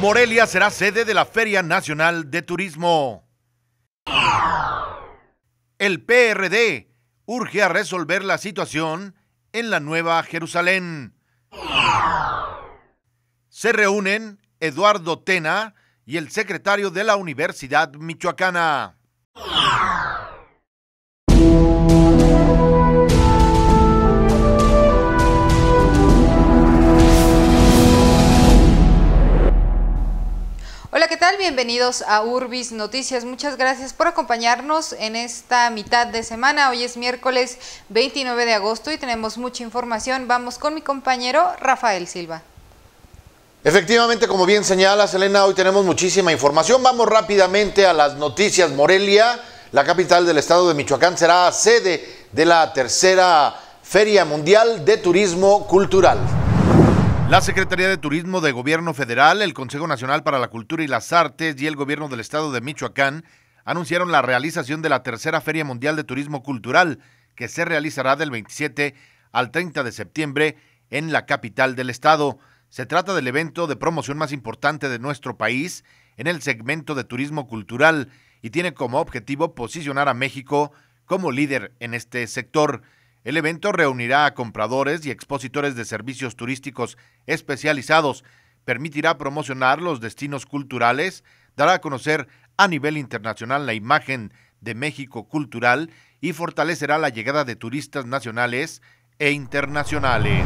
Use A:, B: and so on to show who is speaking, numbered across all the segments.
A: Morelia será sede de la Feria Nacional de Turismo. El PRD urge a resolver la situación en la Nueva Jerusalén. Se reúnen Eduardo Tena y el secretario de la Universidad Michoacana.
B: bienvenidos a Urbis Noticias. Muchas gracias por acompañarnos en esta mitad de semana. Hoy es miércoles 29 de agosto y tenemos mucha información. Vamos con mi compañero Rafael Silva.
A: Efectivamente, como bien señala Selena, hoy tenemos muchísima información. Vamos rápidamente a las noticias. Morelia, la capital del estado de Michoacán, será sede de la tercera Feria Mundial de Turismo Cultural. La Secretaría de Turismo de Gobierno Federal, el Consejo Nacional para la Cultura y las Artes y el Gobierno del Estado de Michoacán anunciaron la realización de la tercera Feria Mundial de Turismo Cultural, que se realizará del 27 al 30 de septiembre en la capital del Estado. Se trata del evento de promoción más importante de nuestro país en el segmento de turismo cultural y tiene como objetivo posicionar a México como líder en este sector. El evento reunirá a compradores y expositores de servicios turísticos especializados, permitirá promocionar los destinos culturales, dará a conocer a nivel internacional la imagen de México cultural y fortalecerá la llegada de turistas nacionales e internacionales.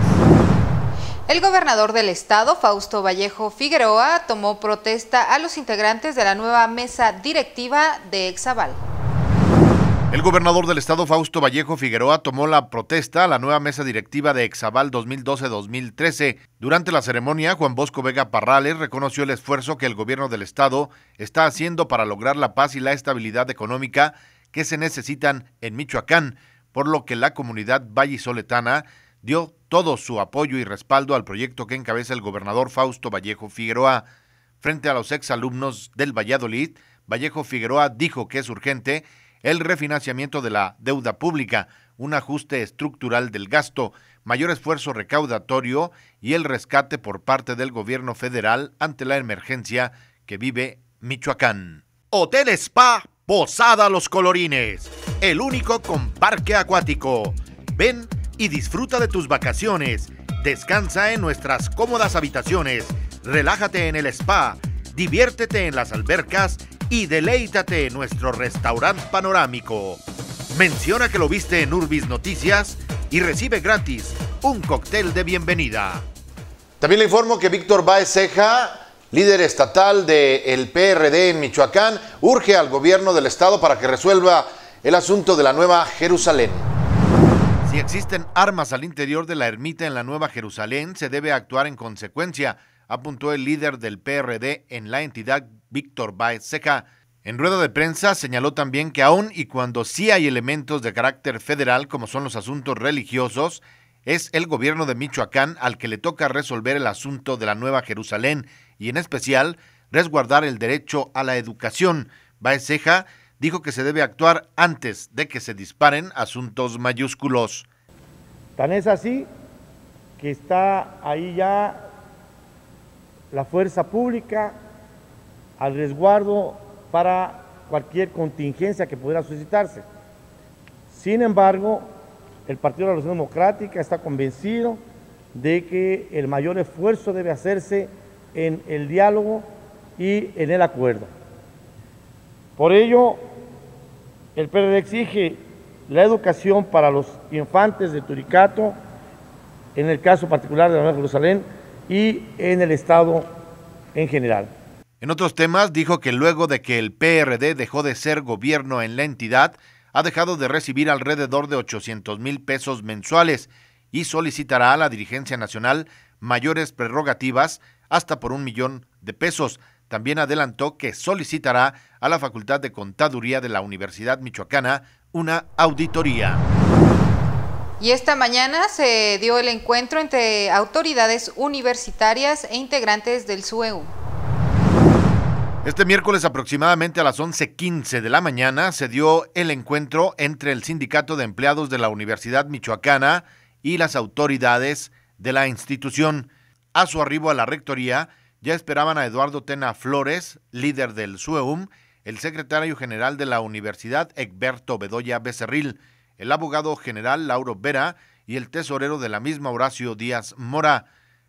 B: El gobernador del estado, Fausto Vallejo Figueroa, tomó protesta a los integrantes de la nueva mesa directiva de Exaval.
A: El gobernador del estado Fausto Vallejo Figueroa tomó la protesta a la nueva mesa directiva de Exaval 2012-2013. Durante la ceremonia, Juan Bosco Vega Parrales reconoció el esfuerzo que el gobierno del estado está haciendo para lograr la paz y la estabilidad económica que se necesitan en Michoacán, por lo que la comunidad vallisoletana dio todo su apoyo y respaldo al proyecto que encabeza el gobernador Fausto Vallejo Figueroa. Frente a los exalumnos del Valladolid, Vallejo Figueroa dijo que es urgente el refinanciamiento de la deuda pública, un ajuste estructural del gasto, mayor esfuerzo recaudatorio y el rescate por parte del gobierno federal ante la emergencia que vive Michoacán. Hotel Spa Posada Los Colorines, el único con parque acuático. Ven y disfruta de tus vacaciones. Descansa en nuestras cómodas habitaciones. Relájate en el spa. Diviértete en las albercas y deleítate en nuestro restaurante panorámico. Menciona que lo viste en Urbis Noticias y recibe gratis un cóctel de bienvenida. También le informo que Víctor Baez Ceja líder estatal del PRD en Michoacán, urge al gobierno del estado para que resuelva el asunto de la Nueva Jerusalén. Si existen armas al interior de la ermita en la Nueva Jerusalén, se debe actuar en consecuencia, apuntó el líder del PRD en la entidad Víctor Baez Ceja. En rueda de prensa señaló también que aun y cuando sí hay elementos de carácter federal como son los asuntos religiosos, es el gobierno de Michoacán al que le toca resolver el asunto de la Nueva Jerusalén y en especial resguardar el derecho a la educación. Baez Ceja dijo que se debe actuar antes de que se disparen asuntos mayúsculos. Tan es así que está ahí ya la fuerza pública al resguardo para cualquier contingencia que pudiera suscitarse. Sin embargo, el Partido de la Revolución Democrática está convencido de que el mayor esfuerzo debe hacerse en el diálogo y en el acuerdo. Por ello, el PRD exige la educación para los infantes de Turicato, en el caso particular de la Nueva Jerusalén y en el Estado en general. En otros temas, dijo que luego de que el PRD dejó de ser gobierno en la entidad, ha dejado de recibir alrededor de 800 mil pesos mensuales y solicitará a la dirigencia nacional mayores prerrogativas hasta por un millón de pesos. También adelantó que solicitará a la Facultad de Contaduría de la Universidad Michoacana una auditoría.
B: Y esta mañana se dio el encuentro entre autoridades universitarias e integrantes del SUEU. E
A: este miércoles aproximadamente a las 11.15 de la mañana se dio el encuentro entre el Sindicato de Empleados de la Universidad Michoacana y las autoridades de la institución. A su arribo a la rectoría ya esperaban a Eduardo Tena Flores, líder del SUEUM, el secretario general de la universidad Egberto Bedoya Becerril, el abogado general Lauro Vera y el tesorero de la misma Horacio Díaz Mora.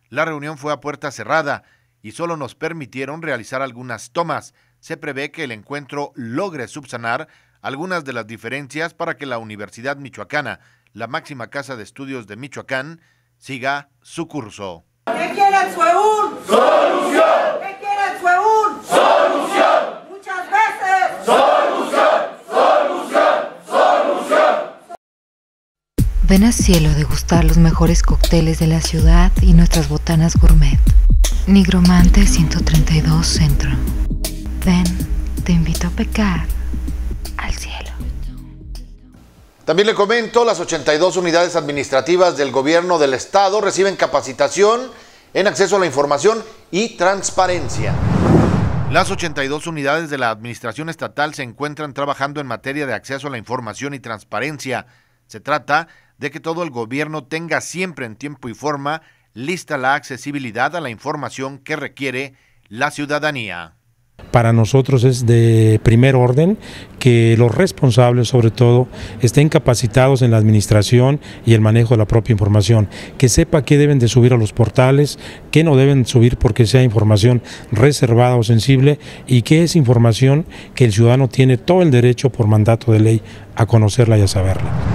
A: La reunión fue a puerta cerrada y solo nos permitieron realizar algunas tomas. Se prevé que el encuentro logre subsanar algunas de las diferencias para que la Universidad Michoacana, la máxima casa de estudios de Michoacán, siga su curso. ¿Qué quiere el ¡Solución! ¿Qué quiere el ¡Solución! ¡Muchas veces! ¡Solución! ¡Solución! ¡Solución!
B: Ven a Cielo de degustar los mejores cócteles de la ciudad y nuestras botanas gourmet. Nigromante 132 Centro. Ven, te invito a pecar al cielo.
A: También le comento, las 82 unidades administrativas del gobierno del estado reciben capacitación en acceso a la información y transparencia. Las 82 unidades de la Administración Estatal se encuentran trabajando en materia de acceso a la información y transparencia. Se trata de que todo el gobierno tenga siempre en tiempo y forma lista la accesibilidad a la información que requiere la ciudadanía. Para nosotros es de primer orden que los responsables sobre todo estén capacitados en la administración y el manejo de la propia información, que sepa qué deben de subir a los portales, qué no deben subir porque sea información reservada o sensible y qué es información que el ciudadano tiene todo el derecho por mandato de ley a conocerla y a saberla.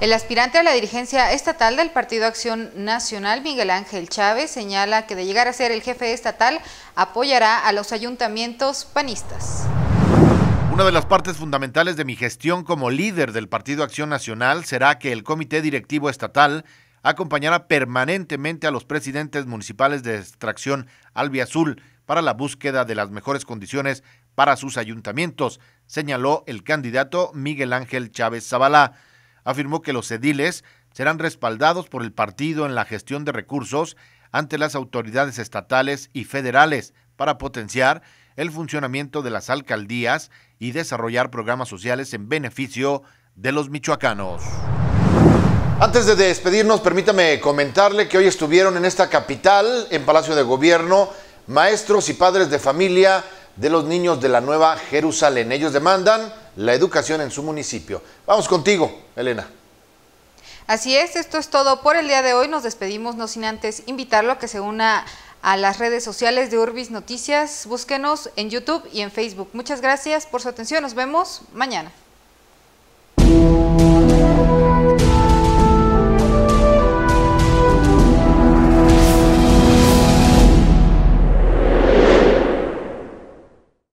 B: El aspirante a la dirigencia estatal del Partido Acción Nacional, Miguel Ángel Chávez, señala que de llegar a ser el jefe estatal, apoyará a los ayuntamientos panistas.
A: Una de las partes fundamentales de mi gestión como líder del Partido Acción Nacional será que el Comité Directivo Estatal acompañará permanentemente a los presidentes municipales de extracción albiazul para la búsqueda de las mejores condiciones para sus ayuntamientos, señaló el candidato Miguel Ángel Chávez Zabalá afirmó que los ediles serán respaldados por el partido en la gestión de recursos ante las autoridades estatales y federales para potenciar el funcionamiento de las alcaldías y desarrollar programas sociales en beneficio de los michoacanos. Antes de despedirnos, permítame comentarle que hoy estuvieron en esta capital, en Palacio de Gobierno, maestros y padres de familia de los niños de la Nueva Jerusalén. Ellos demandan la educación en su municipio. Vamos contigo, Elena.
B: Así es, esto es todo por el día de hoy. Nos despedimos, no sin antes invitarlo a que se una a las redes sociales de Urbis Noticias. Búsquenos en YouTube y en Facebook. Muchas gracias por su atención. Nos vemos mañana.